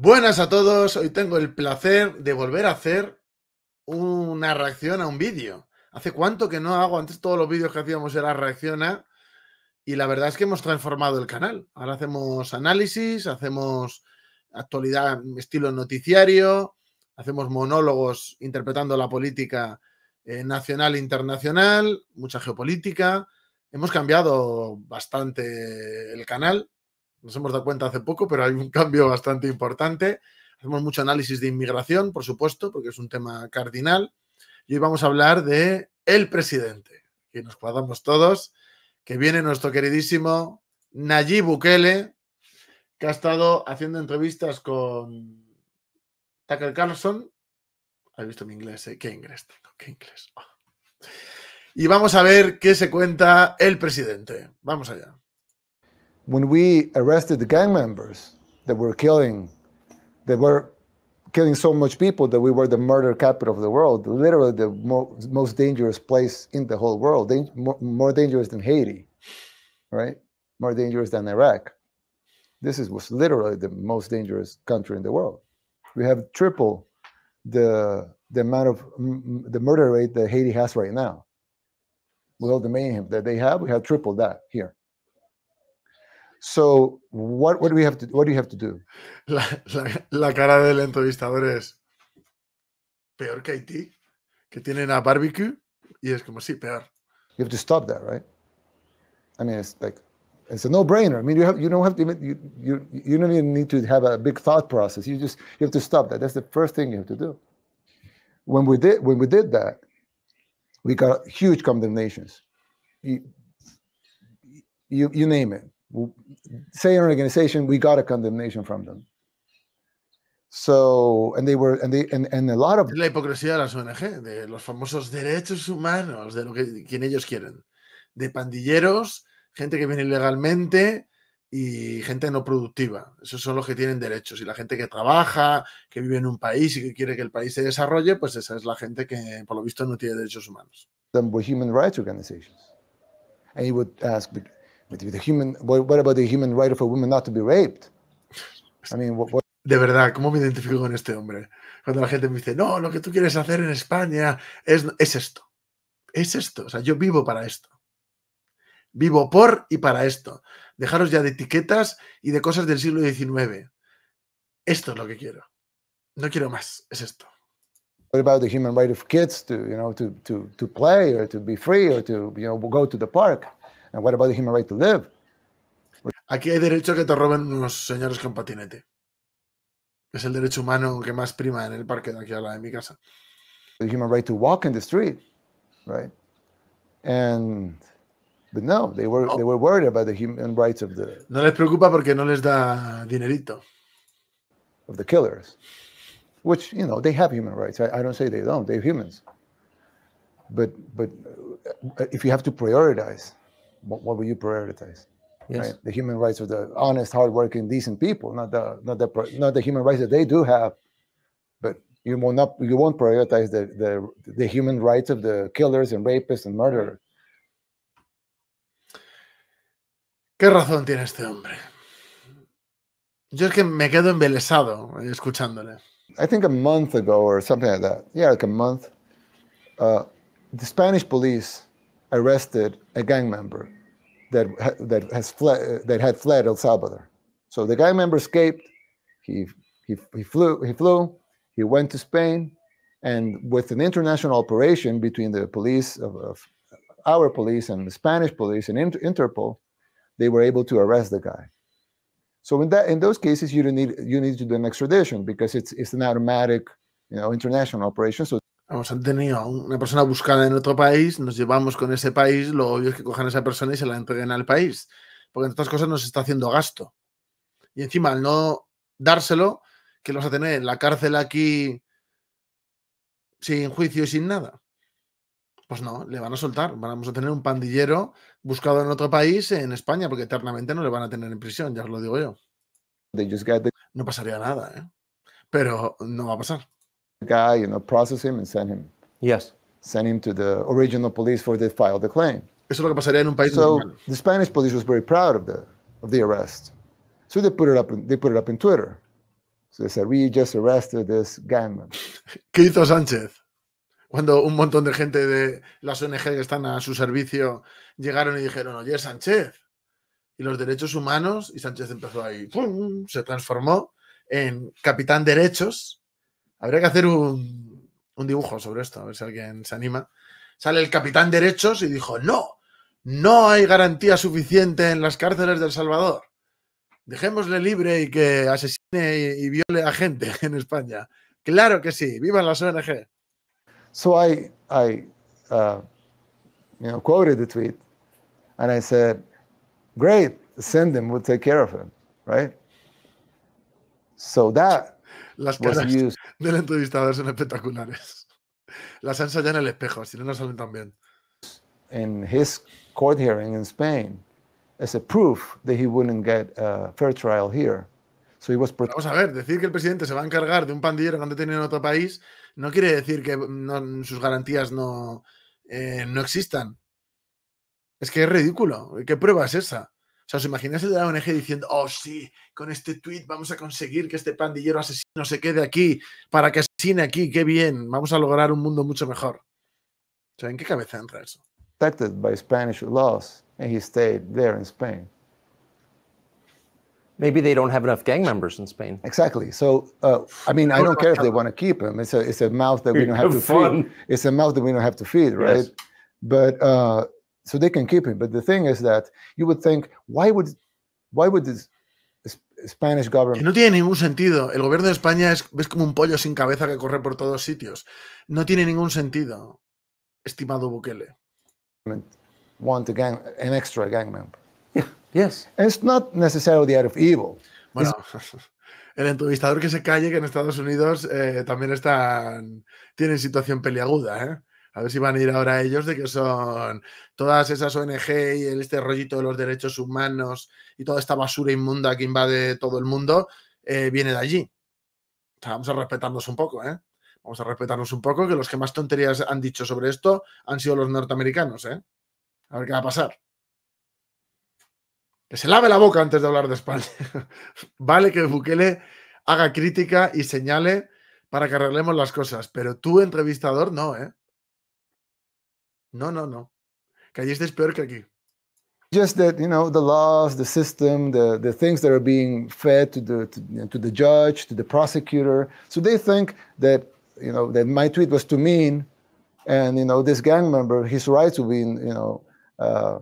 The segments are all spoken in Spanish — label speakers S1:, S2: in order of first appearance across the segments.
S1: Buenas a todos, hoy tengo el placer de volver a hacer una reacción a un vídeo. Hace cuánto que no hago, antes todos los vídeos que hacíamos era reacción y la verdad es que hemos transformado el canal. Ahora hacemos análisis, hacemos actualidad estilo noticiario, hacemos monólogos interpretando la política eh, nacional e internacional, mucha geopolítica. Hemos cambiado bastante el canal, nos hemos dado cuenta hace poco, pero hay un cambio bastante importante. Hacemos mucho análisis de inmigración, por supuesto, porque es un tema cardinal. Y hoy vamos a hablar de el presidente, que nos cuadramos todos, que viene nuestro queridísimo Nayib Bukele, que ha estado haciendo entrevistas con Tucker Carlson. ¿Has visto mi inglés? Eh? ¿Qué inglés tengo? ¿Qué inglés? Oh. Y vamos a ver qué se cuenta el presidente. Vamos allá.
S2: when we arrested the gang members that were killing, that were killing so much people that we were the murder capital of the world, literally the mo- most dangerous place in the whole world, Dan- more, more, dangerous than Haiti, right? More dangerous than Iraq. This is, was literally the most dangerous country in the world. We have triple the the amount of m- the murder rate that Haiti has right now. With all the mayhem that they have, we have triple that here.
S1: So what what do we have to what do you have to do? La, la, la cara del entrevistador es peor que Haití, que tienen a barbecue y es como sí peor.
S2: You have to stop that, right? I mean, it's like it's a no-brainer. I mean, you have you don't have to even you you you don't even need to have a big thought process. You just you have to stop that. That's the first thing you have to do. When we did when we did that, we got huge condemnations. You you, you name it. say an organization, we got a condemnation from them. So, and they were, and they, and, a lot of.
S1: La hipocresía de las ONG, de los famosos derechos humanos, de lo que quien ellos quieren, de pandilleros, gente que viene ilegalmente y gente no productiva. Esos son los que tienen derechos. Y la gente que trabaja, que vive en un país y que quiere que el país se desarrolle, pues esa es la gente que, por lo visto, no tiene derechos humanos.
S2: Then were human rights organizations. And he would ask,
S1: But the human, what about the
S2: human right of a not to be raped? I mean, what, what... De
S1: verdad, ¿cómo me identifico con este hombre? Cuando la gente me dice, no, lo que tú quieres hacer en España es, es esto. Es esto. O sea, yo vivo para esto. Vivo por y para esto. Dejaros ya de etiquetas y de cosas del siglo XIX. Esto es lo que quiero. No quiero más. Es esto.
S2: What about the human right of kids to, you know, to, to, to play or to be free or to, you know, go to the park? And what about the human right to
S1: live? Aquí hay derecho a que te roben unos señores con patinete. Es el derecho humano que más prima en el parque de aquí a la de mi casa.
S2: The human right to walk in the street, right? And but no, they were oh. they were worried about the human rights of the
S1: No les preocupa porque no les da dinerito.
S2: Of the killers. Which, you know, they have human rights. I, I don't say they don't, they're humans. But but uh, if you have to prioritize what, what will you prioritize? Yes. Right? The human rights of the honest, hardworking, decent people, not the not the not the human rights that they do have, but you will not you won't prioritize the the, the human rights of the killers and rapists and murderers.
S1: Qué razón tiene este hombre. Yo es que me quedo embelesado escuchándole.
S2: I think a month ago or something like that. Yeah, like a month. Uh, the Spanish police arrested a gang member that, that, has fled, that had fled El Salvador. So the gang member escaped. He, he, he, flew, he flew, he went to Spain, and with an international operation between the police of, of our police and the Spanish police and Interpol, they were able to arrest the guy. So in that in those cases, you don't need you need to do an
S1: extradition because it's it's an automatic, you know, international operation. So Vamos, han tenido a una persona buscada en otro país, nos llevamos con ese país, lo obvio es que cojan a esa persona y se la entreguen al país. Porque entre otras cosas nos está haciendo gasto. Y encima, al no dárselo, que lo vas a tener en la cárcel aquí sin juicio y sin nada. Pues no, le van a soltar. Vamos a tener un pandillero buscado en otro país, en España, porque eternamente no le van a tener en prisión, ya os lo digo yo. No pasaría nada, ¿eh? Pero no va a pasar
S2: guy, you know, process him and send him. Yes. Send him to the original police for the file the claim.
S1: Eso es lo que pasaría en un país so normal.
S2: the Spanish police was very proud of the of the arrest, so they put it up. they put it up in Twitter. So they said, "We just arrested this gunman." ¿Qué hizo Sánchez?
S1: Cuando un montón de gente de las ONG que están a su servicio llegaron y dijeron, "Oye, Sánchez." Y los derechos humanos y Sánchez empezó ahí, ¡pum! se transformó en capitán derechos Habría que hacer un, dibujo sobre esto, a ver si alguien se anima. Sale el capitán Derechos y dijo, no, no hay garantía suficiente en las cárceles del Salvador. Dejémosle libre y que asesine y, viole a gente en España. Claro que sí, ¡viva las ONG. So I,
S2: I uh, you know, quoted the tweet and I said, great, send him, we'll take care of him, right? So that las pues caras
S1: del entrevistador son espectaculares. Las han en el espejo, si no, no salen tan bien.
S2: Vamos
S1: a ver, decir que el presidente se va a encargar de un pandillero que han detenido en otro país no quiere decir que sus garantías no, eh, no existan. Es que es ridículo. ¿Qué prueba es esa? O sea, ¿os imagináis el de la ONG diciendo, oh sí, con este tweet vamos a conseguir que este pandillero asesino se quede aquí para que asesine aquí? ¡Qué bien! Vamos a lograr un mundo mucho mejor. O sea, ¿en qué cabeza entra eso?
S2: Protected by Spanish laws, and he stayed there in Spain. Maybe they don't have enough gang members in Spain. Exactly. So, uh, I mean, I don't care if they want to keep him. It's a, it's a mouth that we don't have to feed. It's a mouth that we don't have to feed, right? Yes. But uh, so they can keep him. But the thing is that you would think,
S1: why would, why would this Spanish government? no tiene ningún sentido. El gobierno de España es, ves como un pollo sin cabeza que corre por todos sitios. No tiene ningún sentido, estimado Bukele. Want a an extra gang member.
S2: Yeah. Yes. And it's not necessarily out of evil. Bueno,
S1: el entrevistador que se calle que en Estados Unidos eh, también están, tienen situación peliaguda, ¿eh? A ver si van a ir ahora ellos de que son todas esas ONG y este rollito de los derechos humanos y toda esta basura inmunda que invade todo el mundo, eh, viene de allí. vamos a respetarnos un poco, ¿eh? Vamos a respetarnos un poco, que los que más tonterías han dicho sobre esto han sido los norteamericanos, ¿eh? A ver qué va a pasar. Que se lave la boca antes de hablar de España. vale que Bukele haga crítica y señale para que arreglemos las cosas, pero tú, entrevistador, no, ¿eh? No, no, no. Que allí estés peor que aquí.
S2: Just that you know the laws, the system, the the things that are being fed to the to, to the judge, to the prosecutor. So they think that you know that my tweet was too mean, and you know this gang member, his rights will be you know. Uh,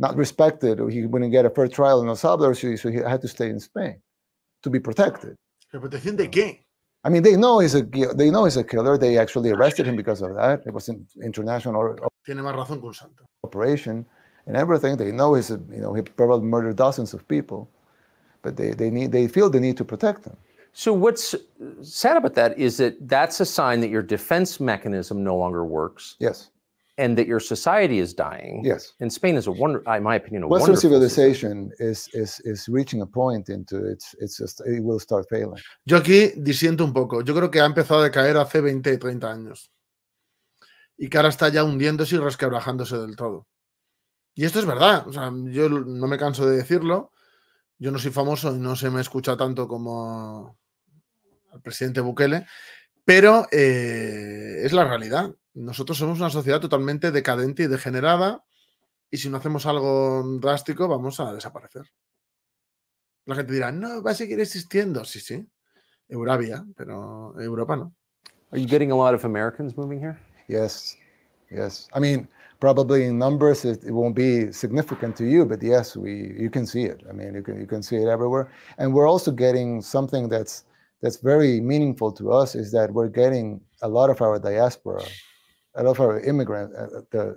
S2: not respected, or he wouldn't get a fair trial in El Salvador, so he, so he had to stay in Spain to be protected.
S1: ¿Pero protección de gang.
S2: I mean, they know he's a they know he's a killer. They actually arrested him because of that. It was an international Tiene más razón operation and everything. They know he's a, you know he probably murdered dozens of people, but they they need they feel the need to protect them. So what's
S1: sad about that is that that's a sign that your defense mechanism no longer works. Yes. and that your society is dying. Yes. And Spain is a wonder, in my opinion, a Western
S2: civilization is, is, is reaching a point into it's, it's just, it will start failing.
S1: Yo aquí disiento un poco. Yo creo que ha empezado a caer hace 20, 30 años. Y que ahora está ya hundiéndose y resquebrajándose del todo. Y esto es verdad. O sea, yo no me canso de decirlo. Yo no soy famoso y no se me escucha tanto como el presidente Bukele. Pero eh, es la realidad. Nosotros somos una sociedad totalmente decadente y degenerada y si no hacemos algo drástico vamos a desaparecer. La gente dirá, no, va a seguir existiendo. Sí, sí. Eurabia, pero Europa no. Are you getting a lot of Americans moving here?
S2: Yes. Yes. I mean, probably in numbers it, it, won't be significant to you, but yes, we you can see it. I mean, you can you can see it everywhere. And we're also getting something that's that's very meaningful to us is that we're getting a lot of our diaspora, a lot of our immigrants, uh, uh, the,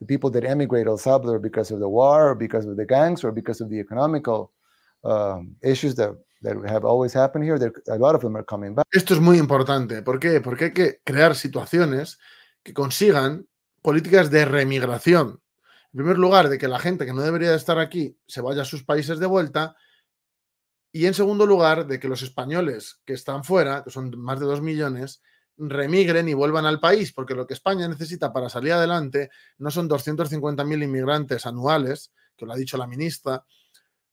S2: the, people that emigrate El Salvador because of the war, or because of the gangs, or because of the economical um, issues that that have always happened here. a lot of
S1: them are coming back. Esto es muy importante. ¿Por qué? Porque hay que crear situaciones que consigan políticas de remigración. En primer lugar, de que la gente que no debería estar aquí se vaya a sus países de vuelta y en segundo lugar, de que los españoles que están fuera, que son más de 2 millones, remigren y vuelvan al país, porque lo que España necesita para salir adelante no son 250.000 inmigrantes anuales, que lo ha dicho la ministra.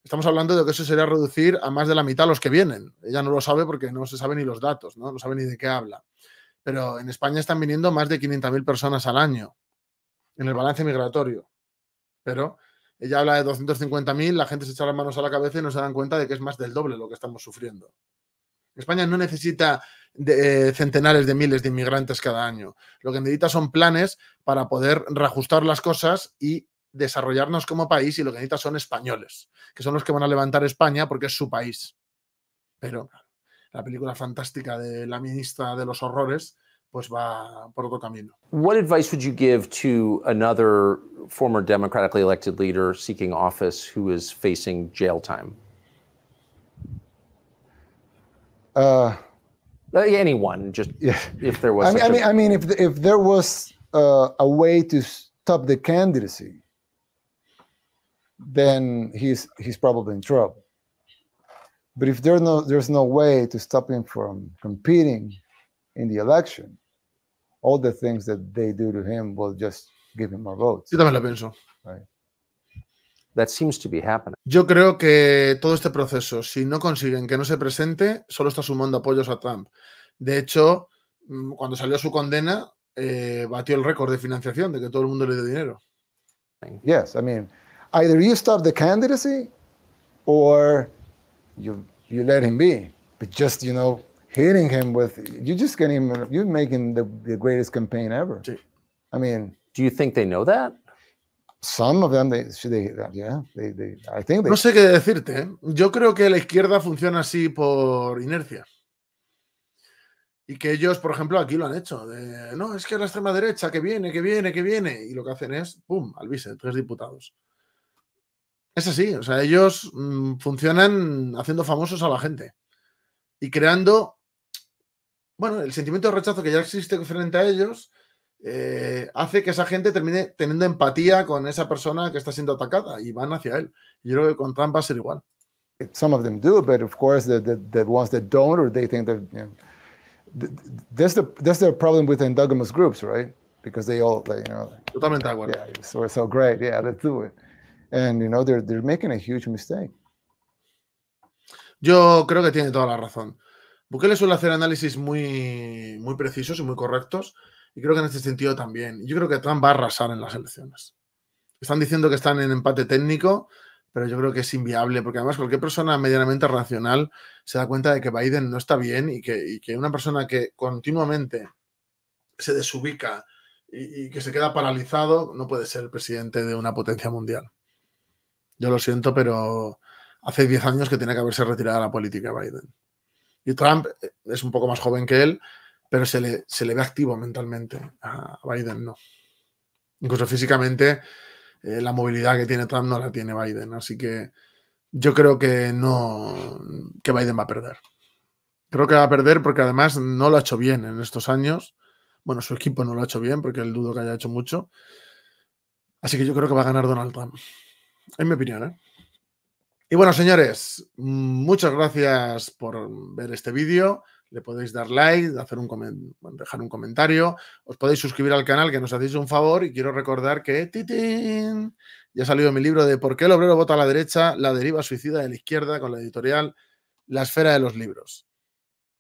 S1: Estamos hablando de que eso sería reducir a más de la mitad los que vienen. Ella no lo sabe porque no se sabe ni los datos, no, no sabe ni de qué habla. Pero en España están viniendo más de 500.000 personas al año en el balance migratorio. Pero ella habla de 250.000, la gente se echa las manos a la cabeza y no se dan cuenta de que es más del doble lo que estamos sufriendo. España no necesita de, eh, centenares de miles de inmigrantes cada año. Lo que necesita son planes para poder reajustar las cosas y desarrollarnos como país y lo que necesita son españoles, que son los que van a levantar España porque es su país. Pero la película fantástica de la ministra de los horrores pues va por otro camino. What advice would you give to another former democratically elected leader seeking office who is facing jail time? Uh, uh anyone, just yeah. if there was. I mean, I mean,
S2: mean, if if there was uh, a way to stop the candidacy, then he's he's probably in trouble. But if there's no there's no way to stop him from competing in the election, all the things that they do to him will just give him more votes. Yo también lo pienso. Right. That seems to be
S1: happening. Yo creo que todo este proceso, si no consiguen que no se presente, solo está sumando apoyos a Trump. De hecho, mm, cuando salió su condena, eh, batió el récord de financiación, de que todo el mundo le dio dinero.
S2: Yes, I mean, either you stop the candidacy or you, you let him be. But just, you know, hitting him with you're just getting him you're making the, the greatest campaign ever i mean do you think they know that some of them they, they, yeah, they, they I think they... no sé qué
S1: decirte ¿eh? yo creo que la izquierda funciona así por inercia y que ellos, por ejemplo, aquí lo han hecho. De, no, es que la extrema derecha, que viene, que viene, que viene. Y lo que hacen es, ¡pum!, albise, tres diputados. Es así, o sea, ellos mm, funcionan haciendo famosos a la gente y creando bueno, el sentimiento de rechazo que ya existe frente a ellos eh, hace que esa gente termine teniendo empatía con esa persona que está siendo atacada y van hacia él. Yo creo que con Trump va a ser igual.
S2: Some of them do, but of course the, the, the ones that don't or they think that you know, that's the that's the problem with endogamous groups, right? Because they all you know
S1: yeah, yeah,
S2: so so great, yeah, let's do it. And you know they're they're making a huge mistake.
S1: Yo creo que tiene toda la razón. Bukele suele hacer análisis muy, muy precisos y muy correctos, y creo que en este sentido también. Yo creo que Trump va a arrasar en las elecciones. Están diciendo que están en empate técnico, pero yo creo que es inviable, porque además cualquier persona medianamente racional se da cuenta de que Biden no está bien y que, una persona que continuamente se desubica y, que se queda paralizado no puede ser el presidente de una potencia mundial. Yo lo siento, pero hace 10 años que tiene que haberse retirado de la política Biden. Y Trump eh, es un poco más joven que él, pero se le, se le ve activo mentalmente. A Biden no. Incluso físicamente, eh, la movilidad que tiene Trump no la tiene Biden. Así que yo creo que no, que Biden va a perder. Creo que va a perder porque además no lo ha hecho bien en estos años. Bueno, su equipo no lo ha hecho bien porque el dudo que haya hecho mucho. Así que yo creo que va a ganar Donald Trump. Es mi opinión, ¿eh? Y bueno, señores, muchas gracias por ver este vídeo. Le podéis dar like, hacer un dejar un comentario. Os podéis suscribir al canal, que nos hacéis un favor. Y quiero recordar que
S2: ¡titín!
S1: ya ha salido mi libro de ¿Por qué el obrero vota a la derecha? La deriva suicida de la izquierda con la editorial La Esfera de los Libros.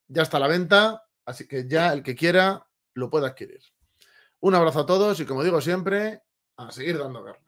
S1: Ya está a la venta, así que ya el que quiera lo puede adquirir. Un abrazo a todos y como digo siempre, a seguir dando guerra.